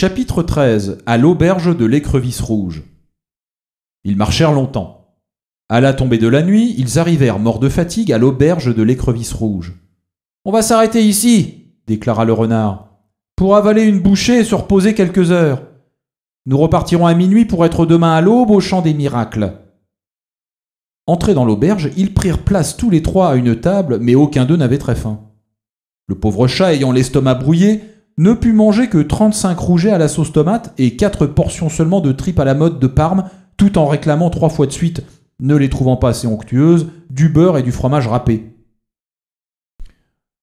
Chapitre 13 À l'auberge de l'écrevisse rouge. Ils marchèrent longtemps. À la tombée de la nuit, ils arrivèrent morts de fatigue à l'auberge de l'écrevisse rouge. On va s'arrêter ici, déclara le renard, pour avaler une bouchée et se reposer quelques heures. Nous repartirons à minuit pour être demain à l'aube au champ des miracles. Entrés dans l'auberge, ils prirent place tous les trois à une table, mais aucun d'eux n'avait très faim. Le pauvre chat ayant l'estomac brouillé, ne put manger que 35 rougets à la sauce tomate et 4 portions seulement de tripes à la mode de Parme, tout en réclamant trois fois de suite, ne les trouvant pas assez onctueuses, du beurre et du fromage râpé.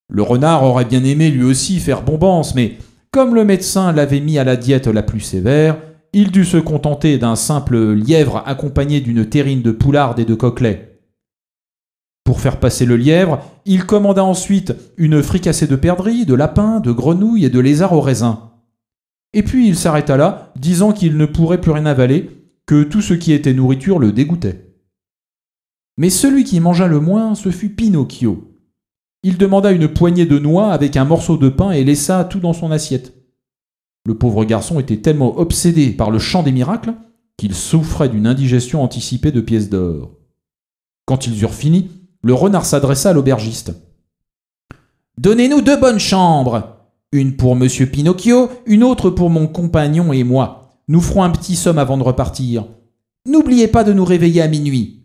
Le renard aurait bien aimé lui aussi faire bombance, mais comme le médecin l'avait mis à la diète la plus sévère, il dut se contenter d'un simple lièvre accompagné d'une terrine de poularde et de coquelet pour faire passer le lièvre. Il commanda ensuite une fricassée de perdrix, de lapins, de grenouilles et de lézards aux raisins. Et puis il s'arrêta là, disant qu'il ne pourrait plus rien avaler, que tout ce qui était nourriture le dégoûtait. Mais celui qui mangea le moins, ce fut Pinocchio. Il demanda une poignée de noix avec un morceau de pain et laissa tout dans son assiette. Le pauvre garçon était tellement obsédé par le chant des miracles qu'il souffrait d'une indigestion anticipée de pièces d'or. Quand ils eurent fini, le renard s'adressa à l'aubergiste. Donnez-nous deux bonnes chambres, une pour monsieur Pinocchio, une autre pour mon compagnon et moi. Nous ferons un petit somme avant de repartir. N'oubliez pas de nous réveiller à minuit.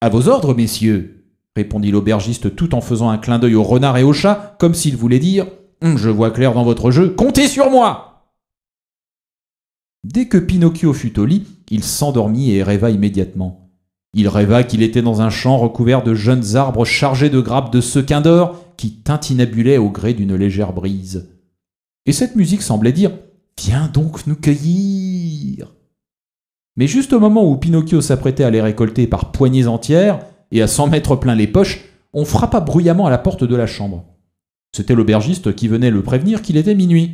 À vos ordres, messieurs, répondit l'aubergiste tout en faisant un clin d'œil au renard et au chat, comme s'il voulait dire hum, Je vois clair dans votre jeu, comptez sur moi Dès que Pinocchio fut au lit, il s'endormit et rêva immédiatement. Il rêva qu'il était dans un champ recouvert de jeunes arbres chargés de grappes de sequins d'or qui tintinabulaient au gré d'une légère brise. Et cette musique semblait dire Viens donc nous cueillir Mais juste au moment où Pinocchio s'apprêtait à les récolter par poignées entières et à s'en mettre plein les poches, on frappa bruyamment à la porte de la chambre. C'était l'aubergiste qui venait le prévenir qu'il était minuit.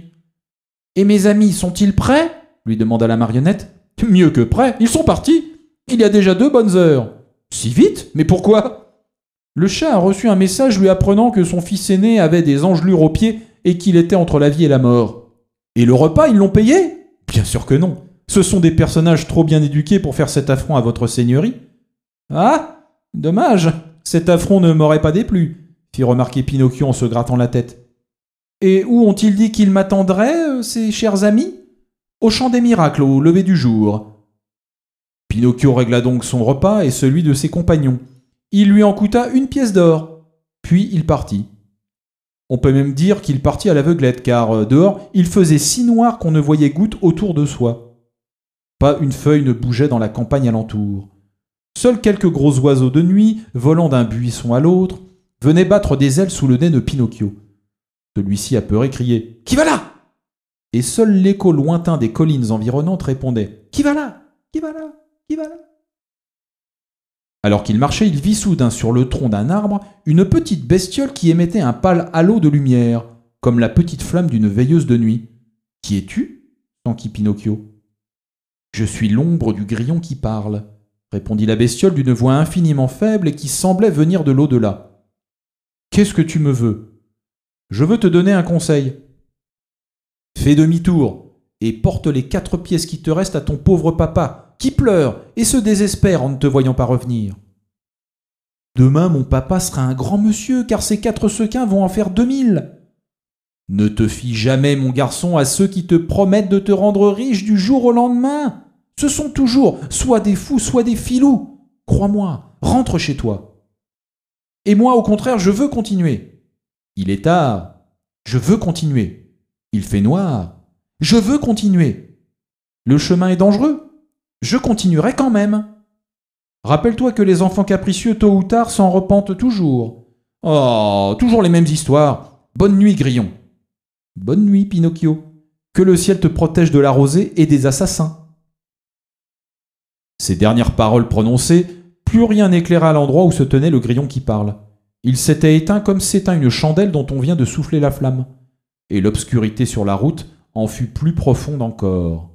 Et mes amis sont-ils prêts lui demanda la marionnette. Mieux que prêts, ils sont partis il y a déjà deux bonnes heures. Si vite Mais pourquoi Le chat a reçu un message lui apprenant que son fils aîné avait des engelures aux pieds et qu'il était entre la vie et la mort. Et le repas, ils l'ont payé Bien sûr que non. Ce sont des personnages trop bien éduqués pour faire cet affront à votre seigneurie. Ah Dommage Cet affront ne m'aurait pas déplu, fit remarquer Pinocchio en se grattant la tête. Et où ont-ils dit qu'ils m'attendraient, euh, ces chers amis Au champ des miracles, au lever du jour. Pinocchio régla donc son repas et celui de ses compagnons. Il lui en coûta une pièce d'or, puis il partit. On peut même dire qu'il partit à l'aveuglette, car euh, dehors, il faisait si noir qu'on ne voyait goutte autour de soi. Pas une feuille ne bougeait dans la campagne alentour. Seuls quelques gros oiseaux de nuit, volant d'un buisson à l'autre, venaient battre des ailes sous le nez de Pinocchio. Celui-ci et criait Qui va là et seul l'écho lointain des collines environnantes répondait Qui va là Qui va là qui va Alors qu'il marchait, il vit soudain sur le tronc d'un arbre une petite bestiole qui émettait un pâle halo de lumière, comme la petite flamme d'une veilleuse de nuit. Qui es-tu s'enquit Pinocchio. Je suis l'ombre du grillon qui parle, répondit la bestiole d'une voix infiniment faible et qui semblait venir de l'au-delà. Qu'est-ce que tu me veux Je veux te donner un conseil. Fais demi-tour, et porte les quatre pièces qui te restent à ton pauvre papa, qui pleure et se désespère en ne te voyant pas revenir. Demain, mon papa sera un grand monsieur, car ces quatre sequins vont en faire deux mille. Ne te fie jamais, mon garçon, à ceux qui te promettent de te rendre riche du jour au lendemain. Ce sont toujours soit des fous, soit des filous. Crois-moi, rentre chez toi. Et moi, au contraire, je veux continuer. Il est tard. Je veux continuer. Il fait noir. Je veux continuer. Le chemin est dangereux. Je continuerai quand même. Rappelle-toi que les enfants capricieux, tôt ou tard, s'en repentent toujours. Oh, toujours les mêmes histoires. Bonne nuit, Grillon. Bonne nuit, Pinocchio. Que le ciel te protège de la rosée et des assassins. Ces dernières paroles prononcées, plus rien n'éclaira l'endroit où se tenait le grillon qui parle. Il s'était éteint comme s'éteint une chandelle dont on vient de souffler la flamme. Et l'obscurité sur la route en fut plus profonde encore.